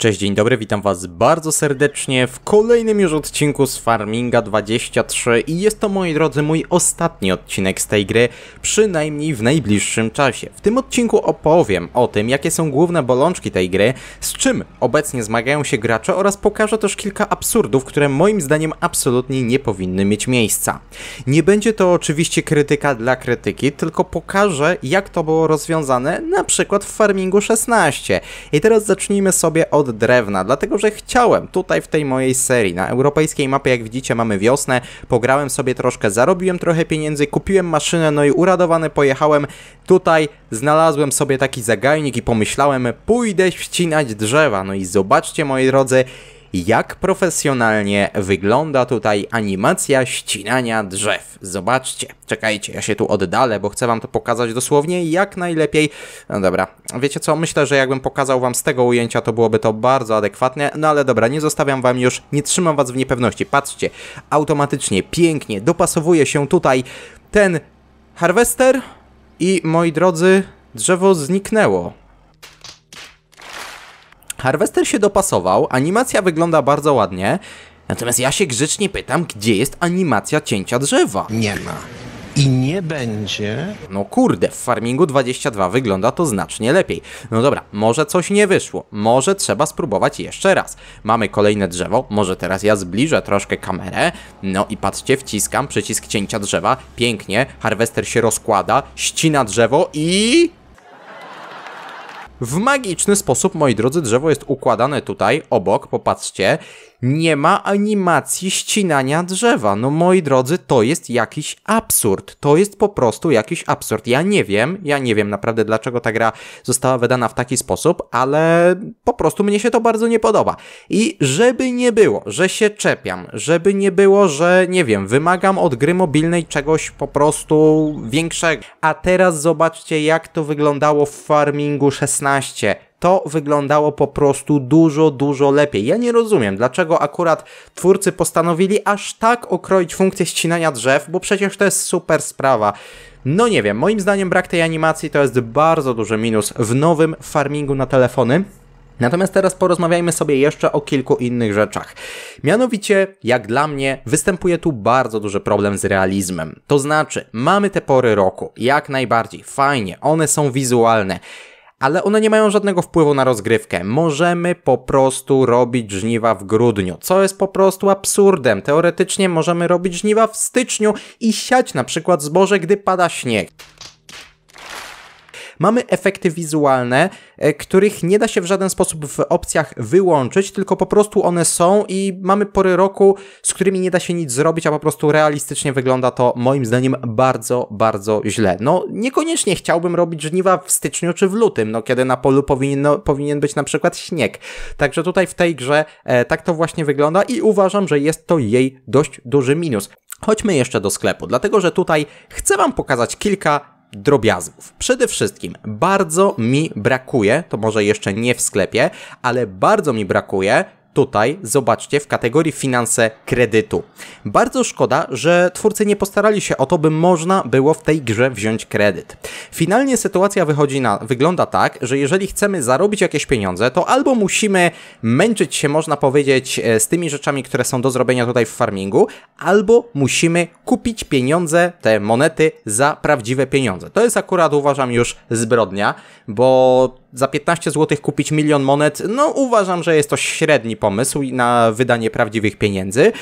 Cześć, dzień dobry, witam was bardzo serdecznie w kolejnym już odcinku z Farminga 23 i jest to moi drodzy mój ostatni odcinek z tej gry, przynajmniej w najbliższym czasie. W tym odcinku opowiem o tym, jakie są główne bolączki tej gry, z czym obecnie zmagają się gracze oraz pokażę też kilka absurdów, które moim zdaniem absolutnie nie powinny mieć miejsca. Nie będzie to oczywiście krytyka dla krytyki, tylko pokażę jak to było rozwiązane na przykład w Farmingu 16. I teraz zacznijmy sobie od drewna, dlatego że chciałem tutaj w tej mojej serii. Na europejskiej mapie, jak widzicie, mamy wiosnę, pograłem sobie troszkę, zarobiłem trochę pieniędzy, kupiłem maszynę, no i uradowany pojechałem tutaj, znalazłem sobie taki zagajnik i pomyślałem, pójdę ścinać drzewa. No i zobaczcie, moi drodzy, jak profesjonalnie wygląda tutaj animacja ścinania drzew. Zobaczcie, czekajcie, ja się tu oddalę, bo chcę wam to pokazać dosłownie jak najlepiej. No dobra, wiecie co, myślę, że jakbym pokazał wam z tego ujęcia, to byłoby to bardzo adekwatne, no ale dobra, nie zostawiam wam już, nie trzymam was w niepewności. Patrzcie, automatycznie, pięknie dopasowuje się tutaj ten harwester i moi drodzy, drzewo zniknęło. Harvester się dopasował, animacja wygląda bardzo ładnie, natomiast ja się grzecznie pytam, gdzie jest animacja cięcia drzewa? Nie ma. I nie będzie. No kurde, w farmingu 22 wygląda to znacznie lepiej. No dobra, może coś nie wyszło, może trzeba spróbować jeszcze raz. Mamy kolejne drzewo, może teraz ja zbliżę troszkę kamerę. No i patrzcie, wciskam przycisk cięcia drzewa, pięknie, harwester się rozkłada, ścina drzewo i... W magiczny sposób, moi drodzy, drzewo jest układane tutaj obok, popatrzcie, nie ma animacji ścinania drzewa. No moi drodzy, to jest jakiś absurd. To jest po prostu jakiś absurd. Ja nie wiem, ja nie wiem naprawdę dlaczego ta gra została wydana w taki sposób, ale po prostu mnie się to bardzo nie podoba. I żeby nie było, że się czepiam, żeby nie było, że nie wiem, wymagam od gry mobilnej czegoś po prostu większego. A teraz zobaczcie jak to wyglądało w Farmingu 16 to wyglądało po prostu dużo, dużo lepiej. Ja nie rozumiem, dlaczego akurat twórcy postanowili aż tak okroić funkcję ścinania drzew, bo przecież to jest super sprawa. No nie wiem, moim zdaniem brak tej animacji to jest bardzo duży minus w nowym farmingu na telefony. Natomiast teraz porozmawiajmy sobie jeszcze o kilku innych rzeczach. Mianowicie, jak dla mnie, występuje tu bardzo duży problem z realizmem. To znaczy, mamy te pory roku, jak najbardziej, fajnie, one są wizualne ale one nie mają żadnego wpływu na rozgrywkę. Możemy po prostu robić żniwa w grudniu, co jest po prostu absurdem. Teoretycznie możemy robić żniwa w styczniu i siać na przykład zboże, gdy pada śnieg mamy efekty wizualne, e, których nie da się w żaden sposób w opcjach wyłączyć, tylko po prostu one są i mamy pory roku, z którymi nie da się nic zrobić, a po prostu realistycznie wygląda to moim zdaniem bardzo, bardzo źle. No, niekoniecznie chciałbym robić żniwa w styczniu czy w lutym, no kiedy na polu powinno, powinien być na przykład śnieg. Także tutaj w tej grze e, tak to właśnie wygląda i uważam, że jest to jej dość duży minus. Chodźmy jeszcze do sklepu, dlatego że tutaj chcę Wam pokazać kilka drobiazgów. Przede wszystkim bardzo mi brakuje, to może jeszcze nie w sklepie, ale bardzo mi brakuje tutaj, zobaczcie, w kategorii finanse kredytu. Bardzo szkoda, że twórcy nie postarali się o to, by można było w tej grze wziąć kredyt. Finalnie sytuacja wychodzi na, wygląda tak, że jeżeli chcemy zarobić jakieś pieniądze, to albo musimy męczyć się, można powiedzieć, e, z tymi rzeczami, które są do zrobienia tutaj w farmingu, albo musimy kupić pieniądze, te monety, za prawdziwe pieniądze. To jest akurat, uważam, już zbrodnia, bo za 15 zł kupić milion monet, no uważam, że jest to średni pomysł na wydanie prawdziwych pieniędzy.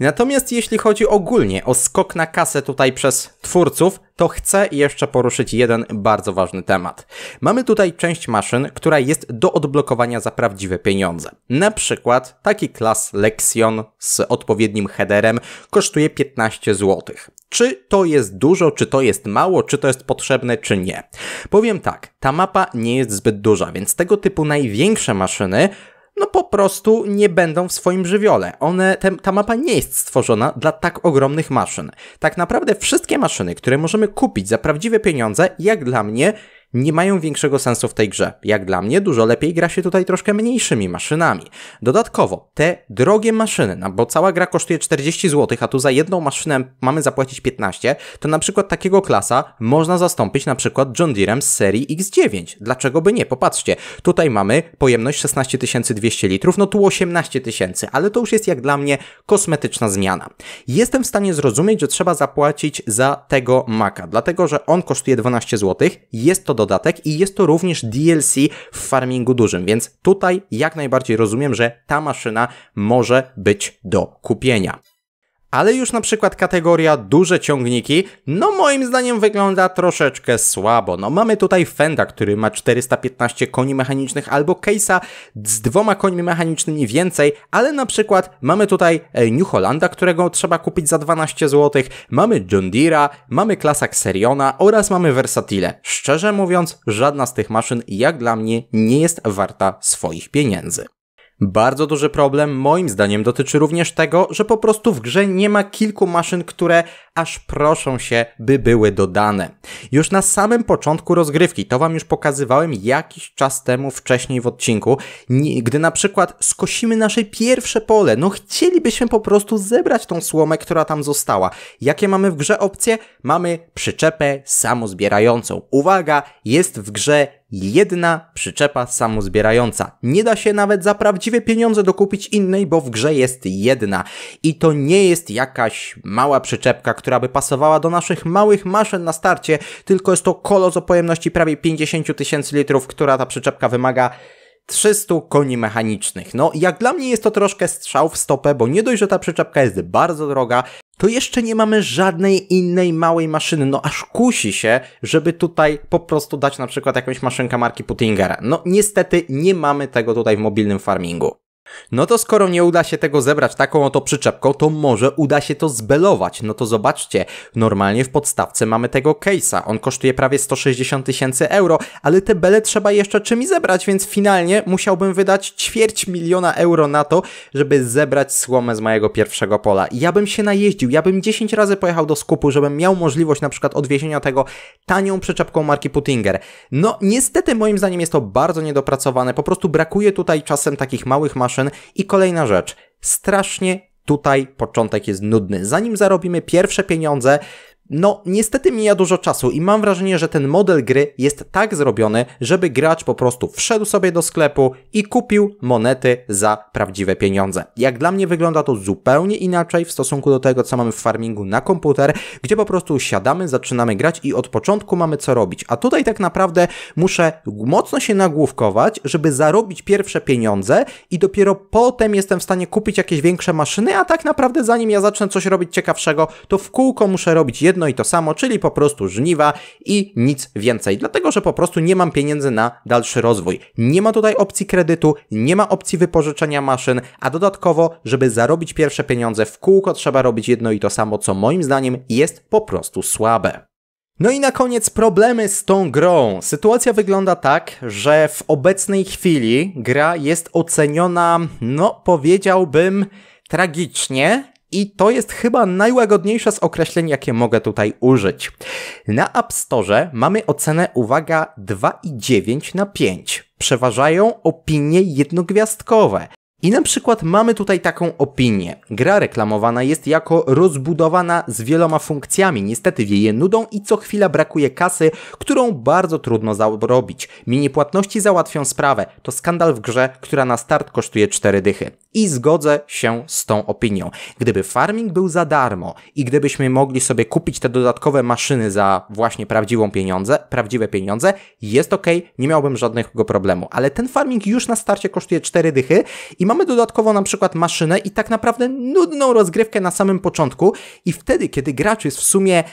Natomiast jeśli chodzi ogólnie o skok na kasę tutaj przez twórców, to chcę jeszcze poruszyć jeden bardzo ważny temat. Mamy tutaj część maszyn, która jest do odblokowania za prawdziwe pieniądze. Na przykład taki klas Lexion z odpowiednim headerem kosztuje 15 zł. Czy to jest dużo, czy to jest mało, czy to jest potrzebne, czy nie? Powiem tak, ta mapa nie jest zbyt duża, więc tego typu największe maszyny no po prostu nie będą w swoim żywiole. One, te, ta mapa nie jest stworzona dla tak ogromnych maszyn. Tak naprawdę wszystkie maszyny, które możemy kupić za prawdziwe pieniądze, jak dla mnie, nie mają większego sensu w tej grze. Jak dla mnie, dużo lepiej gra się tutaj troszkę mniejszymi maszynami. Dodatkowo, te drogie maszyny, no bo cała gra kosztuje 40 zł, a tu za jedną maszynę mamy zapłacić 15, to na przykład takiego klasa można zastąpić na przykład John Deere'em z serii X9. Dlaczego by nie? Popatrzcie, tutaj mamy pojemność 16200 litrów, no tu 18000, ale to już jest jak dla mnie kosmetyczna zmiana. Jestem w stanie zrozumieć, że trzeba zapłacić za tego maka, dlatego że on kosztuje 12 zł, jest to do dodatek i jest to również DLC w farmingu dużym, więc tutaj jak najbardziej rozumiem, że ta maszyna może być do kupienia ale już na przykład kategoria duże ciągniki, no moim zdaniem wygląda troszeczkę słabo. No mamy tutaj Fenda, który ma 415 koni mechanicznych, albo Case'a z dwoma końmi mechanicznymi więcej, ale na przykład mamy tutaj e, New Hollanda, którego trzeba kupić za 12 zł, mamy John Deere'a, mamy klasak Seriona oraz mamy Versatile. Szczerze mówiąc, żadna z tych maszyn jak dla mnie nie jest warta swoich pieniędzy. Bardzo duży problem moim zdaniem dotyczy również tego, że po prostu w grze nie ma kilku maszyn, które aż proszą się, by były dodane. Już na samym początku rozgrywki, to wam już pokazywałem jakiś czas temu wcześniej w odcinku, gdy na przykład skosimy nasze pierwsze pole, no chcielibyśmy po prostu zebrać tą słomę, która tam została. Jakie mamy w grze opcje? Mamy przyczepę samozbierającą. Uwaga, jest w grze jedna przyczepa samozbierająca. Nie da się nawet za prawdziwe pieniądze dokupić innej, bo w grze jest jedna. I to nie jest jakaś mała przyczepka, która by pasowała do naszych małych maszyn na starcie, tylko jest to kolos o pojemności prawie 50 tysięcy litrów, która ta przyczepka wymaga 300 koni mechanicznych. No, jak dla mnie jest to troszkę strzał w stopę, bo nie dość, że ta przyczepka jest bardzo droga, to jeszcze nie mamy żadnej innej małej maszyny. No aż kusi się, żeby tutaj po prostu dać na przykład jakąś maszynkę marki Puttingera. No niestety nie mamy tego tutaj w mobilnym farmingu. No to skoro nie uda się tego zebrać taką oto przyczepką, to może uda się to zbelować. No to zobaczcie, normalnie w podstawce mamy tego case'a. On kosztuje prawie 160 tysięcy euro, ale te bele trzeba jeszcze czymś zebrać, więc finalnie musiałbym wydać ćwierć miliona euro na to, żeby zebrać słomę z mojego pierwszego pola. I ja bym się najeździł, ja bym 10 razy pojechał do skupu, żebym miał możliwość na przykład odwiezienia tego tanią przyczepką marki Puttinger. No niestety moim zdaniem jest to bardzo niedopracowane, po prostu brakuje tutaj czasem takich małych maszyn, i kolejna rzecz, strasznie tutaj początek jest nudny. Zanim zarobimy pierwsze pieniądze, no, niestety mija dużo czasu i mam wrażenie, że ten model gry jest tak zrobiony, żeby gracz po prostu wszedł sobie do sklepu i kupił monety za prawdziwe pieniądze. Jak dla mnie wygląda to zupełnie inaczej w stosunku do tego, co mamy w farmingu na komputer, gdzie po prostu siadamy, zaczynamy grać i od początku mamy co robić. A tutaj tak naprawdę muszę mocno się nagłówkować, żeby zarobić pierwsze pieniądze i dopiero potem jestem w stanie kupić jakieś większe maszyny, a tak naprawdę zanim ja zacznę coś robić ciekawszego, to w kółko muszę robić jedno jedno i to samo, czyli po prostu żniwa i nic więcej, dlatego że po prostu nie mam pieniędzy na dalszy rozwój. Nie ma tutaj opcji kredytu, nie ma opcji wypożyczenia maszyn, a dodatkowo, żeby zarobić pierwsze pieniądze w kółko, trzeba robić jedno i to samo, co moim zdaniem jest po prostu słabe. No i na koniec problemy z tą grą. Sytuacja wygląda tak, że w obecnej chwili gra jest oceniona, no powiedziałbym, tragicznie, i to jest chyba najłagodniejsze z określeń, jakie mogę tutaj użyć. Na App Store mamy ocenę, uwaga, 2,9 na 5. Przeważają opinie jednogwiazdkowe. I na przykład mamy tutaj taką opinię. Gra reklamowana jest jako rozbudowana z wieloma funkcjami. Niestety wieje nudą i co chwila brakuje kasy, którą bardzo trudno zarobić. Mini płatności załatwią sprawę. To skandal w grze, która na start kosztuje 4 dychy i zgodzę się z tą opinią. Gdyby farming był za darmo i gdybyśmy mogli sobie kupić te dodatkowe maszyny za właśnie prawdziwą pieniądze, prawdziwe pieniądze, jest ok, nie miałbym żadnego problemu. Ale ten farming już na starcie kosztuje 4 dychy i mamy dodatkowo na przykład maszynę i tak naprawdę nudną rozgrywkę na samym początku i wtedy, kiedy gracz jest w sumie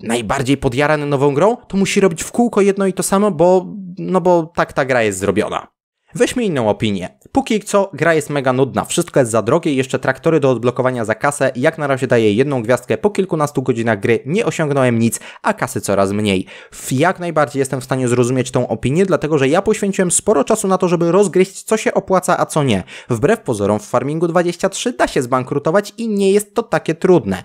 najbardziej podjarany nową grą, to musi robić w kółko jedno i to samo, bo no bo tak ta gra jest zrobiona. Weźmy inną opinię. Póki co gra jest mega nudna, wszystko jest za drogie i jeszcze traktory do odblokowania za kasę. Jak na razie daję jedną gwiazdkę, po kilkunastu godzinach gry nie osiągnąłem nic, a kasy coraz mniej. Jak najbardziej jestem w stanie zrozumieć tą opinię, dlatego że ja poświęciłem sporo czasu na to, żeby rozgryźć co się opłaca, a co nie. Wbrew pozorom w Farmingu 23 da się zbankrutować i nie jest to takie trudne.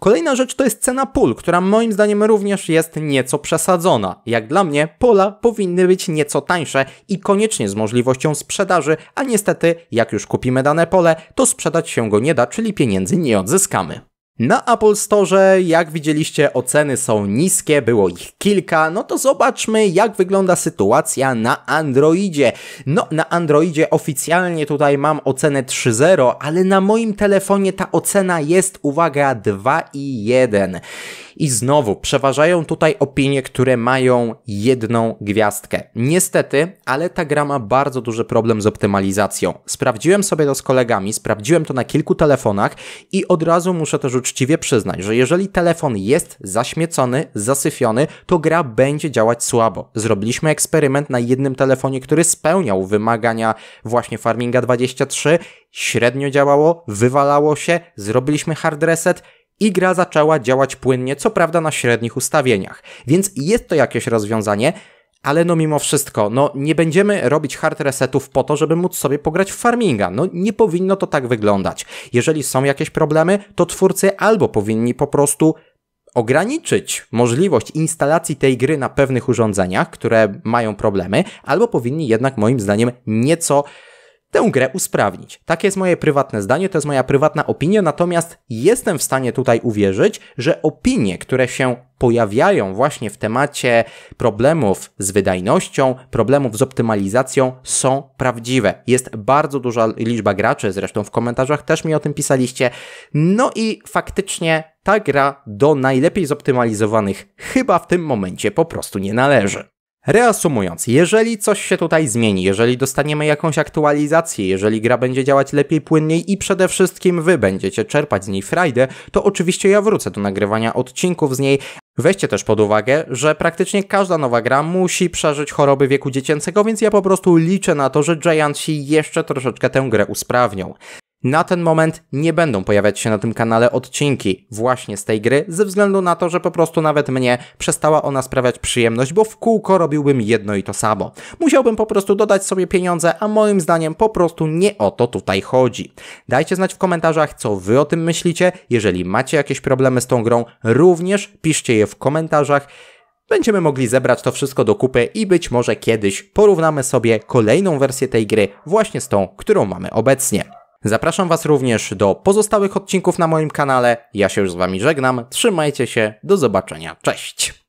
Kolejna rzecz to jest cena pól, która moim zdaniem również jest nieco przesadzona. Jak dla mnie, pola powinny być nieco tańsze i koniecznie z możliwością sprzedaży, a niestety, jak już kupimy dane pole, to sprzedać się go nie da, czyli pieniędzy nie odzyskamy. Na Apple Store, jak widzieliście, oceny są niskie, było ich kilka. No to zobaczmy, jak wygląda sytuacja na Androidzie. No, na Androidzie oficjalnie tutaj mam ocenę 3.0, ale na moim telefonie ta ocena jest, uwaga, 2.1. I znowu przeważają tutaj opinie, które mają jedną gwiazdkę. Niestety, ale ta gra ma bardzo duży problem z optymalizacją. Sprawdziłem sobie to z kolegami, sprawdziłem to na kilku telefonach i od razu muszę też uczciwie przyznać, że jeżeli telefon jest zaśmiecony, zasyfiony, to gra będzie działać słabo. Zrobiliśmy eksperyment na jednym telefonie, który spełniał wymagania właśnie Farminga 23, średnio działało, wywalało się, zrobiliśmy hard reset i gra zaczęła działać płynnie, co prawda na średnich ustawieniach. Więc jest to jakieś rozwiązanie, ale no mimo wszystko, no nie będziemy robić hard resetów po to, żeby móc sobie pograć w farminga. No nie powinno to tak wyglądać. Jeżeli są jakieś problemy, to twórcy albo powinni po prostu ograniczyć możliwość instalacji tej gry na pewnych urządzeniach, które mają problemy, albo powinni jednak moim zdaniem nieco tę grę usprawnić. Takie jest moje prywatne zdanie, to jest moja prywatna opinia, natomiast jestem w stanie tutaj uwierzyć, że opinie, które się pojawiają właśnie w temacie problemów z wydajnością, problemów z optymalizacją są prawdziwe. Jest bardzo duża liczba graczy, zresztą w komentarzach też mi o tym pisaliście. No i faktycznie ta gra do najlepiej zoptymalizowanych chyba w tym momencie po prostu nie należy. Reasumując, jeżeli coś się tutaj zmieni, jeżeli dostaniemy jakąś aktualizację, jeżeli gra będzie działać lepiej, płynniej i przede wszystkim wy będziecie czerpać z niej frajdę, to oczywiście ja wrócę do nagrywania odcinków z niej. Weźcie też pod uwagę, że praktycznie każda nowa gra musi przeżyć choroby wieku dziecięcego, więc ja po prostu liczę na to, że Giantsi jeszcze troszeczkę tę grę usprawnią. Na ten moment nie będą pojawiać się na tym kanale odcinki właśnie z tej gry, ze względu na to, że po prostu nawet mnie przestała ona sprawiać przyjemność, bo w kółko robiłbym jedno i to samo. Musiałbym po prostu dodać sobie pieniądze, a moim zdaniem po prostu nie o to tutaj chodzi. Dajcie znać w komentarzach, co wy o tym myślicie. Jeżeli macie jakieś problemy z tą grą, również piszcie je w komentarzach. Będziemy mogli zebrać to wszystko do kupy i być może kiedyś porównamy sobie kolejną wersję tej gry właśnie z tą, którą mamy obecnie. Zapraszam Was również do pozostałych odcinków na moim kanale. Ja się już z Wami żegnam. Trzymajcie się. Do zobaczenia. Cześć.